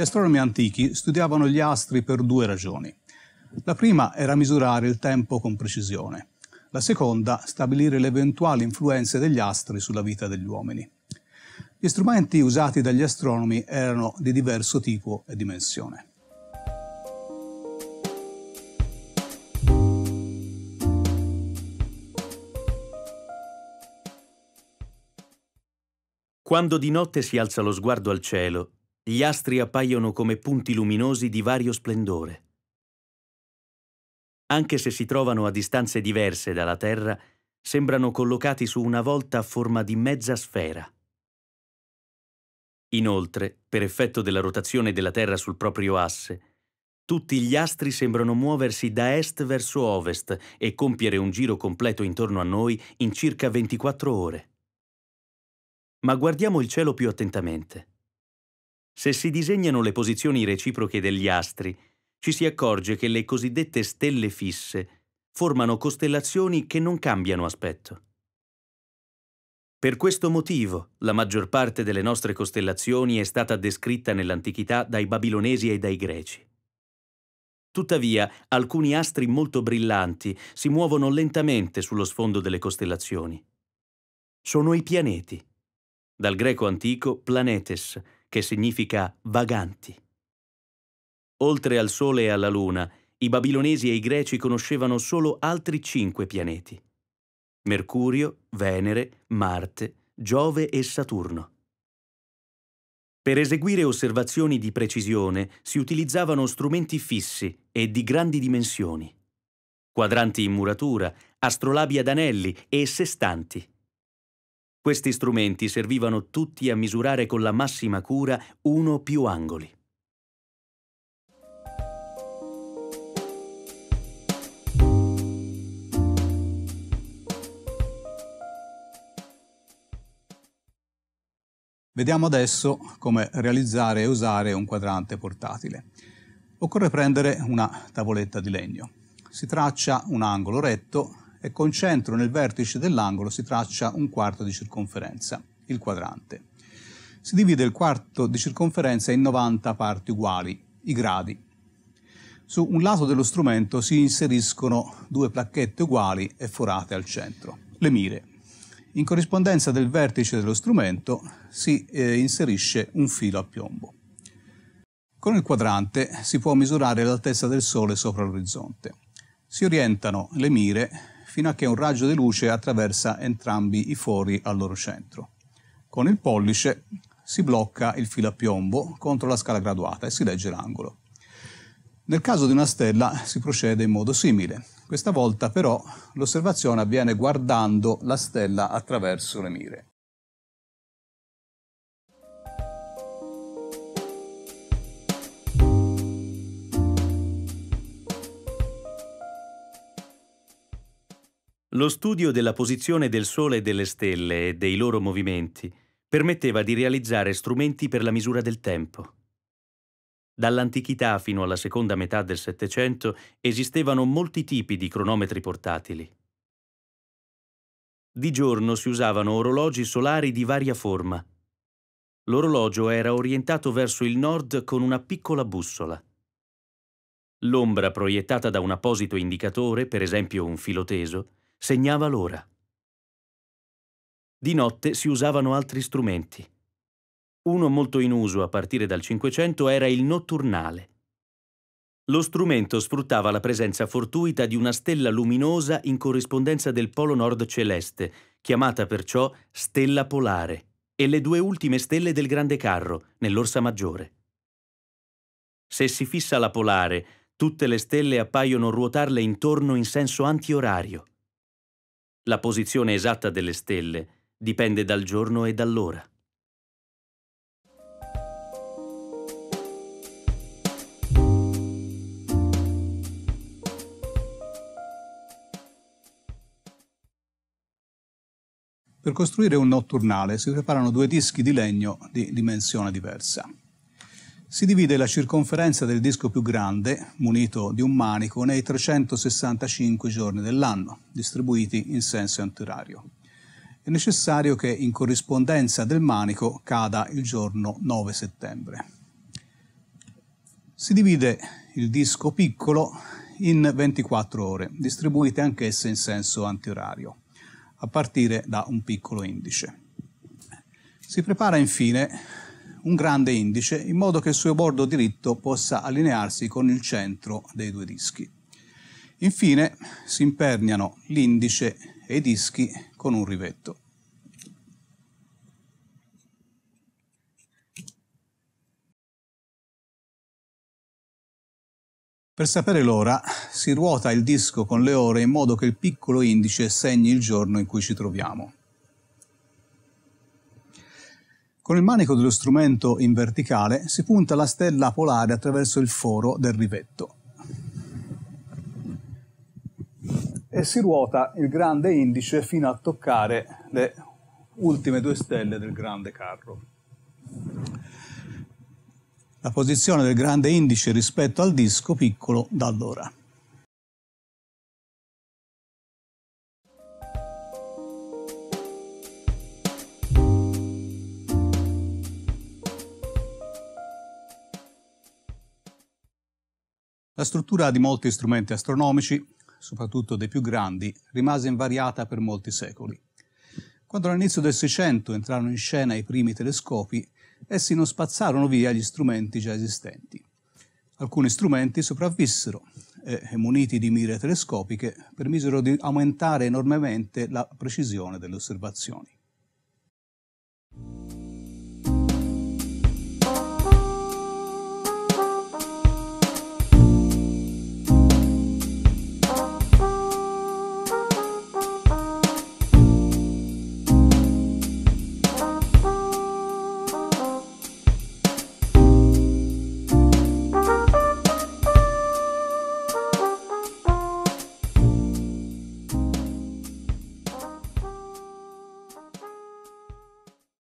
Gli astronomi antichi studiavano gli astri per due ragioni. La prima era misurare il tempo con precisione, la seconda stabilire le eventuali influenze degli astri sulla vita degli uomini. Gli strumenti usati dagli astronomi erano di diverso tipo e dimensione. Quando di notte si alza lo sguardo al cielo, gli astri appaiono come punti luminosi di vario splendore. Anche se si trovano a distanze diverse dalla Terra, sembrano collocati su una volta a forma di mezza sfera. Inoltre, per effetto della rotazione della Terra sul proprio asse, tutti gli astri sembrano muoversi da est verso ovest e compiere un giro completo intorno a noi in circa 24 ore. Ma guardiamo il cielo più attentamente. Se si disegnano le posizioni reciproche degli astri, ci si accorge che le cosiddette stelle fisse formano costellazioni che non cambiano aspetto. Per questo motivo, la maggior parte delle nostre costellazioni è stata descritta nell'antichità dai babilonesi e dai greci. Tuttavia, alcuni astri molto brillanti si muovono lentamente sullo sfondo delle costellazioni. Sono i pianeti. Dal greco antico planetes, che significa vaganti. Oltre al Sole e alla Luna, i babilonesi e i greci conoscevano solo altri cinque pianeti. Mercurio, Venere, Marte, Giove e Saturno. Per eseguire osservazioni di precisione si utilizzavano strumenti fissi e di grandi dimensioni. Quadranti in muratura, astrolabi ad anelli e sestanti. Questi strumenti servivano tutti a misurare con la massima cura uno o più angoli. Vediamo adesso come realizzare e usare un quadrante portatile. Occorre prendere una tavoletta di legno. Si traccia un angolo retto e concentro nel vertice dell'angolo si traccia un quarto di circonferenza, il quadrante. Si divide il quarto di circonferenza in 90 parti uguali, i gradi. Su un lato dello strumento si inseriscono due placchette uguali e forate al centro, le mire. In corrispondenza del vertice dello strumento si eh, inserisce un filo a piombo. Con il quadrante si può misurare l'altezza del Sole sopra l'orizzonte. Si orientano le mire fino a che un raggio di luce attraversa entrambi i fori al loro centro. Con il pollice si blocca il filo a piombo contro la scala graduata e si legge l'angolo. Nel caso di una stella si procede in modo simile, questa volta però l'osservazione avviene guardando la stella attraverso le mire. Lo studio della posizione del Sole e delle stelle e dei loro movimenti permetteva di realizzare strumenti per la misura del tempo. Dall'antichità fino alla seconda metà del Settecento esistevano molti tipi di cronometri portatili. Di giorno si usavano orologi solari di varia forma. L'orologio era orientato verso il nord con una piccola bussola. L'ombra proiettata da un apposito indicatore, per esempio un filo teso, Segnava l'ora. Di notte si usavano altri strumenti. Uno molto in uso a partire dal Cinquecento era il notturnale. Lo strumento sfruttava la presenza fortuita di una stella luminosa in corrispondenza del polo nord celeste, chiamata perciò stella polare, e le due ultime stelle del grande carro, nell'Orsa Maggiore. Se si fissa la polare, tutte le stelle appaiono ruotarle intorno in senso antiorario. La posizione esatta delle stelle dipende dal giorno e dall'ora. Per costruire un notturnale si preparano due dischi di legno di dimensione diversa. Si divide la circonferenza del disco più grande, munito di un manico, nei 365 giorni dell'anno, distribuiti in senso antiorario. È necessario che in corrispondenza del manico cada il giorno 9 settembre. Si divide il disco piccolo in 24 ore, distribuite anch'esse in senso antiorario, a partire da un piccolo indice. Si prepara infine un grande indice in modo che il suo bordo diritto possa allinearsi con il centro dei due dischi. Infine si imperniano l'indice e i dischi con un rivetto. Per sapere l'ora si ruota il disco con le ore in modo che il piccolo indice segni il giorno in cui ci troviamo. Con il manico dello strumento in verticale si punta la stella polare attraverso il foro del rivetto e si ruota il grande indice fino a toccare le ultime due stelle del grande carro. La posizione del grande indice rispetto al disco piccolo da allora. La struttura di molti strumenti astronomici, soprattutto dei più grandi, rimase invariata per molti secoli. Quando all'inizio del Seicento entrarono in scena i primi telescopi, essi non spazzarono via gli strumenti già esistenti. Alcuni strumenti sopravvissero e, muniti di mire telescopiche, permisero di aumentare enormemente la precisione delle osservazioni.